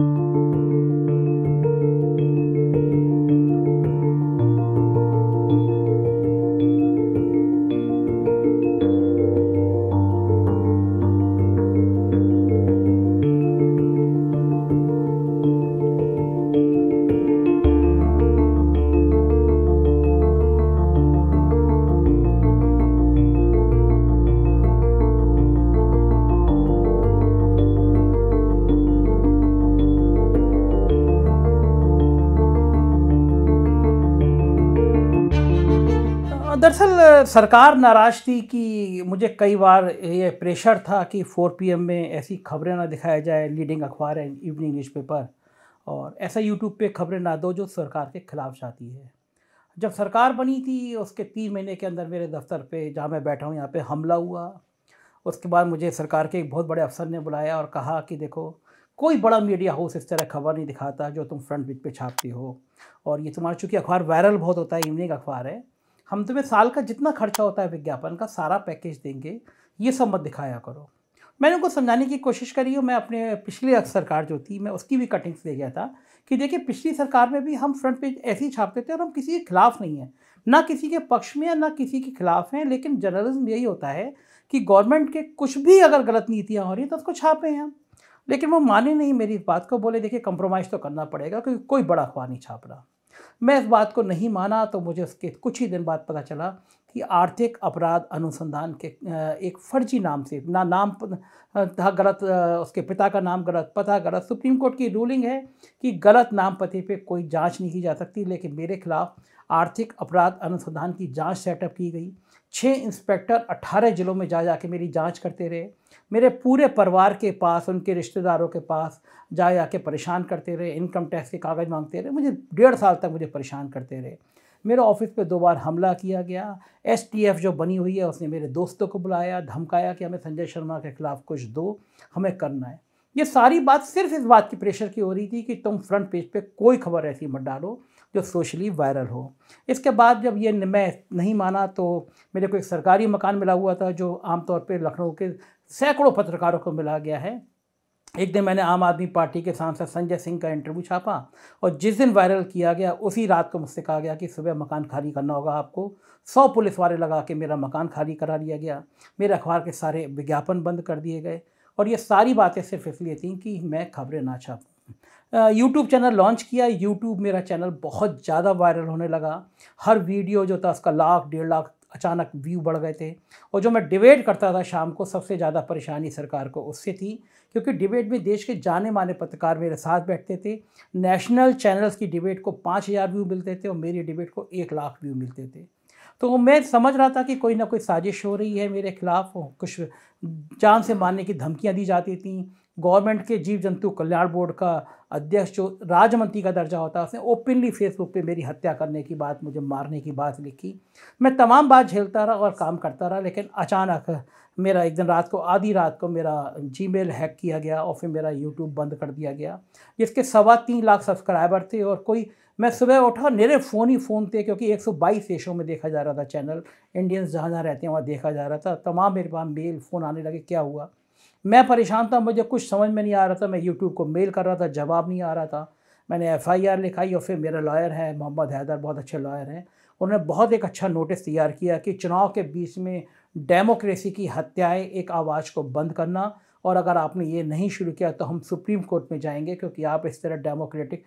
thank you दरअसल सरकार नाराज थी कि मुझे कई बार ये प्रेशर था कि 4 पीएम में ऐसी खबरें ना दिखाया जाए लीडिंग अखबार एंड इवनिंग न्यूज़पेपर और ऐसा यूट्यूब पे खबरें ना दो जो सरकार के ख़िलाफ़ जाती है जब सरकार बनी थी उसके तीन महीने के अंदर मेरे दफ्तर पे जहाँ मैं बैठा हूँ यहाँ पे हमला हुआ उसके बाद मुझे सरकार के एक बहुत बड़े अफसर ने बुलाया और कहा कि देखो कोई बड़ा मीडिया हाउस इस तरह खबर नहीं दिखाता जो तुम फ्रंट पेज पे छापती हो और ये तुम्हारा चूँकि अखबार वायरल बहुत होता है इवनिंग अखबार है हम तुम्हें साल का जितना खर्चा होता है विज्ञापन का सारा पैकेज देंगे ये सब मत दिखाया करो मैंने उनको समझाने की कोशिश करी और मैं अपने पिछली सरकार जो थी मैं उसकी भी कटिंग्स दे गया था कि देखिए पिछली सरकार में भी हम फ्रंट पेज ऐसे ही छापते थे और हम किसी के खिलाफ नहीं हैं ना किसी के पक्ष में है ना किसी के खिलाफ हैं लेकिन जर्नलिज्म यही होता है कि गवर्नमेंट के कुछ भी अगर गलत नीतियाँ हो रही हैं तो उसको छापें हम लेकिन वो माने नहीं मेरी बात को बोले देखिए कंप्रोमाइज़ तो करना पड़ेगा क्योंकि कोई बड़ा अखबार नहीं छाप रहा मैं इस बात को नहीं माना तो मुझे उसके कुछ ही दिन बाद पता चला कि आर्थिक अपराध अनुसंधान के एक फर्जी नाम से ना नाम था गलत उसके पिता का नाम गलत पता गलत सुप्रीम कोर्ट की रूलिंग है कि गलत नाम पते पे कोई जांच नहीं की जा सकती लेकिन मेरे खिलाफ़ आर्थिक अपराध अनुसंधान की जांच सेटअप की गई छः इंस्पेक्टर अट्ठारह ज़िलों में जा जाके मेरी जाँच करते रहे मेरे पूरे परिवार के पास उनके रिश्तेदारों के पास जा जाके परेशान करते रहे इनकम टैक्स के कागज़ मांगते रहे मुझे डेढ़ साल तक मुझे परेशान करते रहे मेरे ऑफिस पे दो बार हमला किया गया एस जो बनी हुई है उसने मेरे दोस्तों को बुलाया धमकाया कि हमें संजय शर्मा के ख़िलाफ़ कुछ दो हमें करना है ये सारी बात सिर्फ इस बात की प्रेशर की हो रही थी कि तुम फ्रंट पेज पे कोई खबर ऐसी मत डालो जो सोशली वायरल हो इसके बाद जब ये मैं नहीं माना तो मेरे को एक सरकारी मकान मिला हुआ था जो आमतौर पर लखनऊ के सैकड़ों पत्रकारों को मिला गया है एक दिन मैंने आम आदमी पार्टी के सांसद संजय सिंह का इंटरव्यू छापा और जिस दिन वायरल किया गया उसी रात को मुझसे कहा गया कि सुबह मकान खाली करना होगा आपको सौ पुलिस वाले लगा के मेरा मकान खाली करा लिया गया मेरे अखबार के सारे विज्ञापन बंद कर दिए गए और ये सारी बातें सिर्फ इसलिए थी कि मैं खबरें ना छापूँ यूट्यूब चैनल लॉन्च किया यूट्यूब मेरा चैनल बहुत ज़्यादा वायरल होने लगा हर वीडियो जो था उसका लाख डेढ़ लाख अचानक व्यू बढ़ गए थे और जो मैं डिबेट करता था शाम को सबसे ज़्यादा परेशानी सरकार को उससे थी क्योंकि डिबेट में देश के जाने माने पत्रकार मेरे साथ बैठते थे नेशनल चैनल्स की डिबेट को पाँच हज़ार व्यू मिलते थे और मेरी डिबेट को एक लाख व्यू मिलते थे तो मैं समझ रहा था कि कोई ना कोई साजिश हो रही है मेरे खिलाफ कुछ जान से मारने की धमकियाँ दी जाती थी गवर्नमेंट के जीव जंतु कल्याण बोर्ड का अध्यक्ष जो राजमंत्री का दर्जा होता है उसने ओपनली फेसबुक पे मेरी हत्या करने की बात मुझे मारने की बात लिखी मैं तमाम बात झेलता रहा और काम करता रहा लेकिन अचानक मेरा एक दिन रात को आधी रात को मेरा जी हैक किया गया और फिर मेरा यूट्यूब बंद कर दिया गया जिसके सवा तीन लाख सब्सक्राइबर थे और कोई मैं सुबह उठा मेरे फ़ोन ही फ़ोन थे क्योंकि 122 देशों में देखा जा रहा था चैनल इंडियंस जहाँ जहाँ रहते हैं वहाँ देखा जा रहा था तमाम मेरे पास मेल फ़ोन आने लगे क्या हुआ मैं परेशान था मुझे कुछ समझ में नहीं आ रहा था मैं यूट्यूब को मेल कर रहा था जवाब नहीं आ रहा था मैंने एफ़ आई आर लिखाई और फिर मेरा लॉयर है मोहम्मद हैदर बहुत अच्छे लॉयर हैं उन्होंने बहुत एक अच्छा नोटिस तैयार किया कि चुनाव के बीच में डेमोक्रेसी की हत्याएं एक आवाज़ को बंद करना और अगर आपने ये नहीं शुरू किया तो हम सुप्रीम कोर्ट में जाएंगे क्योंकि आप इस तरह डेमोक्रेटिक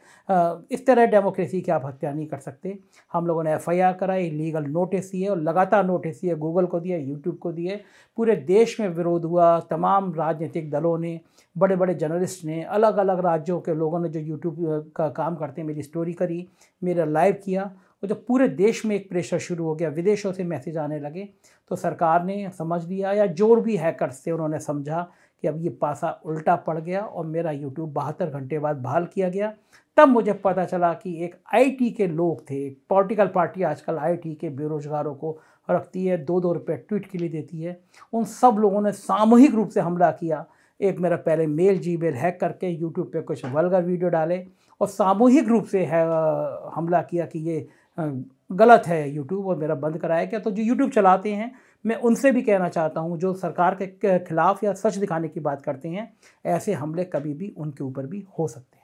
इस तरह डेमोक्रेसी की आप हत्या नहीं कर सकते हम लोगों ने एफ आई आर कराई लीगल नोटिस दिए और लगातार नोटिस दिए गूगल को दिए यूट्यूब को दिए पूरे देश में विरोध हुआ तमाम राजनीतिक दलों ने बड़े बड़े जर्नलिस्ट ने अलग अलग राज्यों के लोगों ने जो यूट्यूब का काम करते हैं मेरी स्टोरी करी मेरा लाइव किया और जब पूरे देश में एक प्रेशर शुरू हो गया विदेशों से मैसेज आने लगे तो सरकार ने समझ लिया या जोर भी हैकर्स से उन्होंने समझा कि अब ये पासा उल्टा पड़ गया और मेरा यूट्यूब बहत्तर घंटे बाद बहाल किया गया तब मुझे पता चला कि एक आईटी के लोग थे एक पॉलिटिकल पार्टी आजकल आईटी के बेरोजगारों को रखती है दो दो रुपये ट्वीट के लिए देती है उन सब लोगों ने सामूहिक रूप से हमला किया एक मेरा पहले मेल जी मेल हैक करके यूट्यूब पे कुछ वलगर वीडियो डाले और सामूहिक रूप से है हमला किया कि ये गलत है यूट्यूब और मेरा बंद कराया गया तो जो यूट्यूब चलाते हैं मैं उनसे भी कहना चाहता हूँ जो सरकार के खिलाफ या सच दिखाने की बात करते हैं ऐसे हमले कभी भी उनके ऊपर भी हो सकते हैं